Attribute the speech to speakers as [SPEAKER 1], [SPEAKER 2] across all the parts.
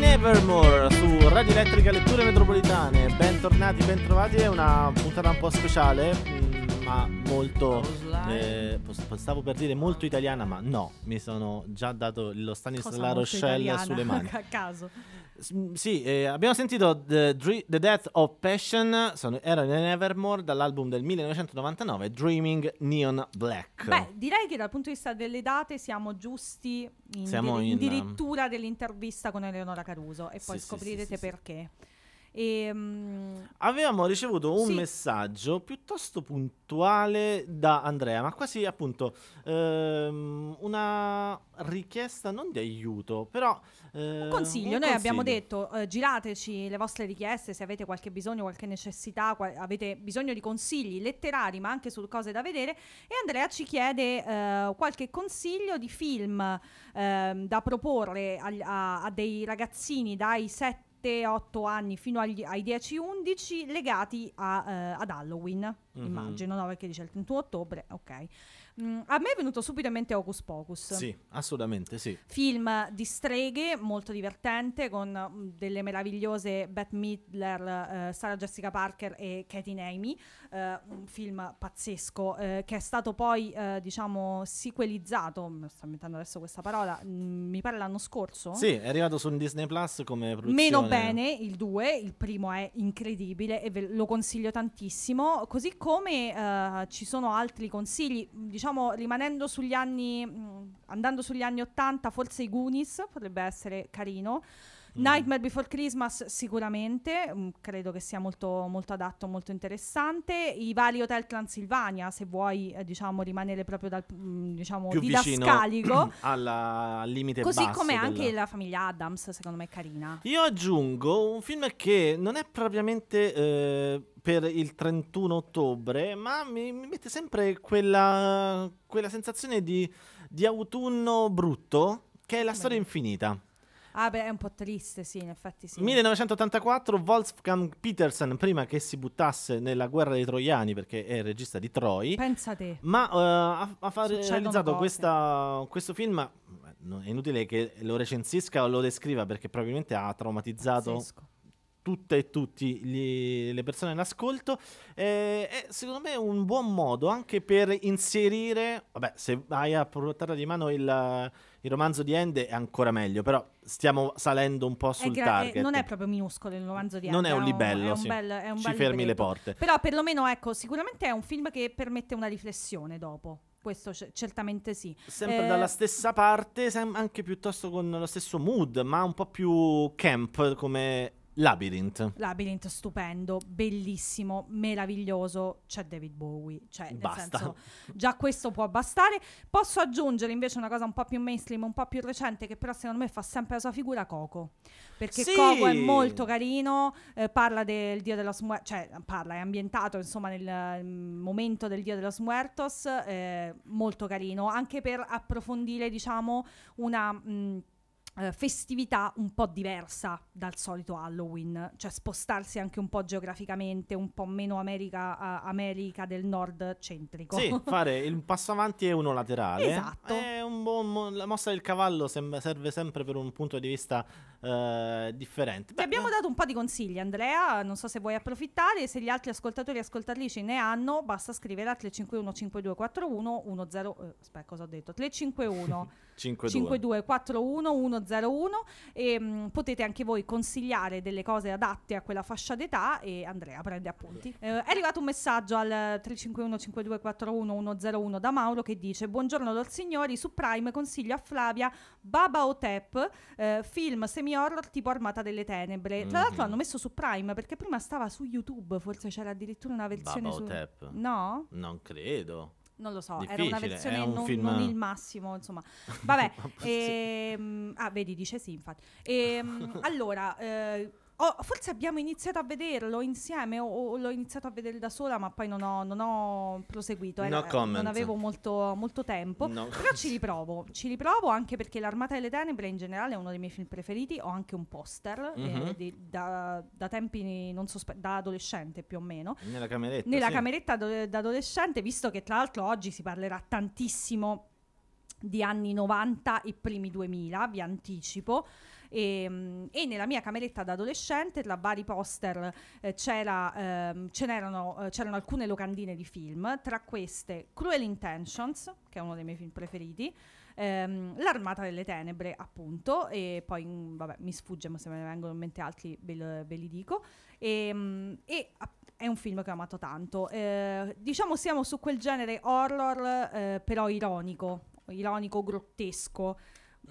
[SPEAKER 1] Nevermore su Radio Elettrica Letture Metropolitane. Bentornati, bentrovati, è una puntata un po' speciale ma molto. Eh, stavo per dire molto italiana, ma no, mi sono già dato lo Stanis La Rochelle sulle mani. A caso. sì, eh, abbiamo sentito The, The, Death of Passion, sono, era e Nevermore dall'album del 1999, Dreaming Neon Black. Beh,
[SPEAKER 2] direi che dal punto di vista delle date siamo giusti in, siamo dir- in, in um, dirittura dell'intervista con Eleonora Caruso e poi scoprirete sì, sì, perché. E, um...
[SPEAKER 1] Avevamo ricevuto un sì. messaggio piuttosto puntuale da Andrea, ma quasi appunto ehm, una richiesta non di aiuto, però... Eh, un ehm, consiglio, un noi consiglio. abbiamo detto
[SPEAKER 2] eh, girateci le vostre richieste se avete qualche bisogno, qualche necessità, qual- avete bisogno di consigli letterari ma anche su cose da vedere e Andrea ci chiede eh, qualche consiglio di film ehm, da proporre a, a, a dei ragazzini dai 7 7-8 anni fino agli, ai 10-11 legati a, eh, ad Halloween, mm-hmm. immagino, no? perché dice il 31 ottobre, ok. Mm, a me è venuto subito in mente Hocus Pocus. Sì,
[SPEAKER 1] assolutamente sì.
[SPEAKER 2] Film di streghe, molto divertente, con mm, delle meravigliose Beth Midler, eh, Sarah Jessica Parker e Katie Naimi. Eh, un film pazzesco eh, che è stato poi, eh, diciamo, sequelizzato, mm, sto inventando adesso questa parola, mh, mi pare l'anno scorso. Sì, è
[SPEAKER 1] arrivato su Disney Plus come produzione. Meno bene
[SPEAKER 2] il 2, il primo è incredibile e ve- lo consiglio tantissimo, così come eh, ci sono altri consigli, diciamo diciamo, rimanendo sugli anni, mm, andando sugli anni 80, forse i Goonies potrebbe essere carino. Mm. Nightmare Before Christmas sicuramente, mm, credo che sia molto, molto, adatto, molto interessante. I vari Hotel Transilvania, se vuoi eh, diciamo, rimanere proprio dal mh, mm, diciamo, Più didascalico.
[SPEAKER 1] Alla, al limite Così come della... anche la
[SPEAKER 2] famiglia Adams, secondo me è carina.
[SPEAKER 1] Io aggiungo un film che non è propriamente... Eh, per il 31 ottobre, ma mi, mi mette sempre quella, quella sensazione di, di autunno brutto, che è la Beh. storia infinita.
[SPEAKER 2] Ah, beh, è un po' triste, sì, in effetti sì.
[SPEAKER 1] 1984 Wolfgang Petersen, prima che si buttasse nella guerra dei troiani, perché è il regista di Troy. Pensa te. Ma uh, ha, ha realizzato questa, questo film. Eh, è inutile che lo recensisca o lo descriva perché probabilmente ha traumatizzato Pazzesco tutte e tutti gli, le persone all'ascolto. Eh, è secondo me un buon modo anche per inserire, vabbè, se hai a portata di mano il, il romanzo di Ende è ancora meglio, però stiamo salendo un po' sul gra- target. Eh, non è
[SPEAKER 2] proprio minuscolo il romanzo di Ende. Non è un libello, è un, sì. bel, è un ci fermi libretto. le
[SPEAKER 1] porte. Però
[SPEAKER 2] perlomeno, ecco, sicuramente è un film che permette una riflessione dopo. Questo c- certamente sì. Sempre eh, dalla
[SPEAKER 1] stessa parte, sem- anche piuttosto con lo stesso mood, ma un po' più camp come Labyrinth.
[SPEAKER 2] Labyrinth, stupendo, bellissimo, meraviglioso. C'è David Bowie. Cioè, Basta. Senso, già questo può bastare. Posso aggiungere invece una cosa un po' più mainstream, un po' più recente, che però secondo me fa sempre la sua figura, Coco. Perché sì. Coco è molto carino, eh, parla del Dio della Smuertos, cioè parla, è ambientato insomma nel mm, momento del Dio della Smuertos, eh, molto carino, anche per approfondire diciamo una... Mh, mm, eh, festività un po' diversa dal solito Halloween, cioè spostarsi anche un po' geograficamente, un po' meno America, uh, America del Nord centrico. Sì, fare
[SPEAKER 1] il passo avanti e uno laterale. Esatto. È un Buon, la mossa del cavallo sem- serve sempre per un punto di vista uh, differente. Ti
[SPEAKER 2] abbiamo eh. dato un po' di consigli, Andrea, non so se vuoi approfittare, se gli altri ascoltatori e ascoltatrici ne hanno, basta scrivere a 351 5241 10 eh, aspetta, cosa ho detto? 351 5241 10 01 e mh, mm, potete anche voi consigliare delle cose adatte a quella fascia d'età e Andrea prende appunti. Eh, è arrivato un messaggio al 351 5241 101 da Mauro che dice buongiorno dal signori su Prime consiglio a Flavia Baba Otep eh, film semi-horror tipo Armata delle Tenebre. Tra l'altro mm-hmm. hanno messo su Prime perché prima stava su YouTube, forse c'era addirittura una versione Baba su... Otep. No?
[SPEAKER 1] Non credo non lo so, Difficile, era una versione un non, non, il
[SPEAKER 2] massimo, insomma. Vabbè, e, ehm, ah, vedi, dice sì, infatti. E, ehm, allora, eh, Oh, forse abbiamo iniziato a vederlo insieme o, o, l'ho iniziato a vedere da sola ma poi non ho, non ho proseguito, eh, no non avevo molto, molto tempo, no. però ci riprovo, ci riprovo anche perché L'Armata delle Tenebre in generale è uno dei miei film preferiti, ho anche un poster eh, mm-hmm. eh, di, da, da, tempi non sospe- da adolescente più o meno.
[SPEAKER 1] Nella cameretta. Nella sì. cameretta
[SPEAKER 2] do- da adolescente, visto che tra l'altro oggi si parlerà tantissimo di anni 90 e primi 2000, vi anticipo. E, ehm, e, nella mia cameretta da adolescente tra vari poster eh, c'era, ehm, c'erano, eh, c'erano alcune locandine di film tra queste Cruel Intentions che è uno dei miei film preferiti ehm, L'armata delle tenebre appunto e poi mh, mm, vabbè, mi sfugge ma se me ne vengono in mente altri ve, ve li dico e, ehm, mh, e a, è un film che ho amato tanto eh, diciamo siamo su quel genere horror eh, però ironico ironico, grottesco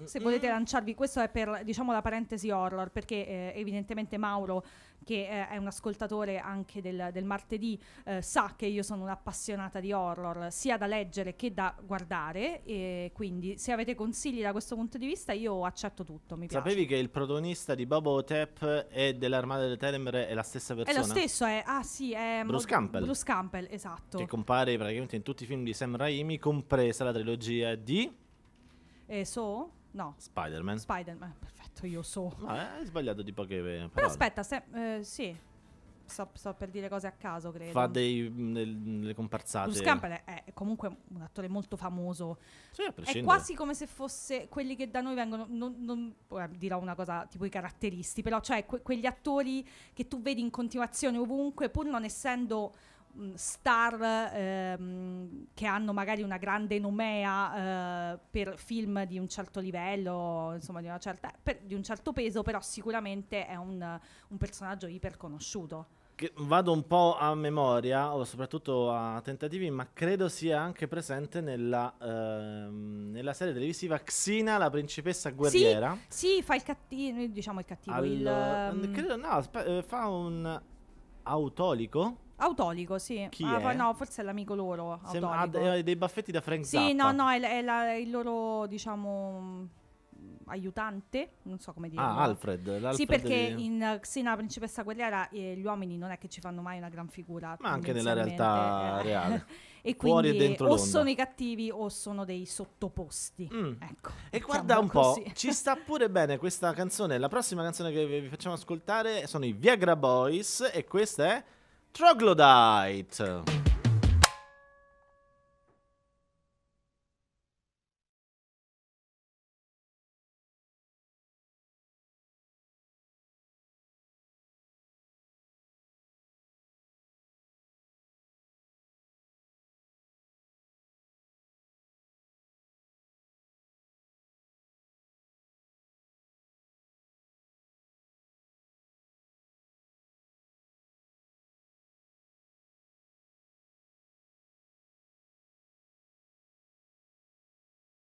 [SPEAKER 2] se volete lanciarvi, questo è per diciamo, la parentesi horror, perché eh, evidentemente Mauro, che eh, è un ascoltatore anche del, del martedì, eh, sa che io sono un'appassionata di horror, sia da leggere che da guardare, e quindi se avete consigli da questo punto di vista io accetto tutto, mi piace.
[SPEAKER 1] Sapevi che il protagonista di Babotep e dell'Armada delle Tenebre è la stessa persona? È lo stesso,
[SPEAKER 2] è, ah sì, è Bruce Mod- Campbell. Bruce Campbell, esatto. Che
[SPEAKER 1] compare praticamente in tutti i film di Sam Raimi, compresa la trilogia di...
[SPEAKER 2] Eh, so? No. Spider-Man. Spider-Man, perfetto, io so. Ma
[SPEAKER 1] eh, hai sbagliato di poche parole. Però aspetta,
[SPEAKER 2] se, eh, sì. Sto, sto, per dire cose a caso, credo. Fa
[SPEAKER 1] dei, nel, delle comparsate. Bruce Campbell
[SPEAKER 2] è, comunque un attore molto famoso. Sì, a prescindere. È quasi come se fosse quelli che da noi vengono. Non, non dirò una cosa tipo i caratteristi, però, cioè que- quegli attori che tu vedi in continuazione ovunque, pur non essendo Mm, star ehm, che hanno magari una grande nomea eh, per film di un certo livello, insomma di, certa, per, di un certo peso, però sicuramente è un, un personaggio iperconosciuto.
[SPEAKER 1] Vado un po' a memoria, o soprattutto a tentativi, ma credo sia anche presente nella, ehm, nella serie televisiva Xina, la principessa guerriera.
[SPEAKER 2] Sì, sì fa il cattivo, diciamo il cattivo. Al, il, um... credo,
[SPEAKER 1] no, eh, fa un autolico
[SPEAKER 2] Autolico, sì. Chi ah, poi no, forse è l'amico loro. Sem- ha ah,
[SPEAKER 1] eh, dei baffetti da Frank Zappa. Sì, no,
[SPEAKER 2] no, è, la, è, la, è il loro, diciamo mm, aiutante, non so come dire. Ah, Alfred. L'Alfred sì, perché di... in Xena Principessa Guerriera eh, gli uomini non è che ci fanno mai una gran figura. Ma anche nella realtà eh. reale.
[SPEAKER 1] e Fuori quindi e dentro o l'onda. sono
[SPEAKER 2] i cattivi o sono dei sottoposti. Mm. Ecco, e guarda un po',
[SPEAKER 1] ci sta pure bene questa canzone. La prossima canzone che vi facciamo ascoltare sono i Viagra Boys e questa è... Troglodyte.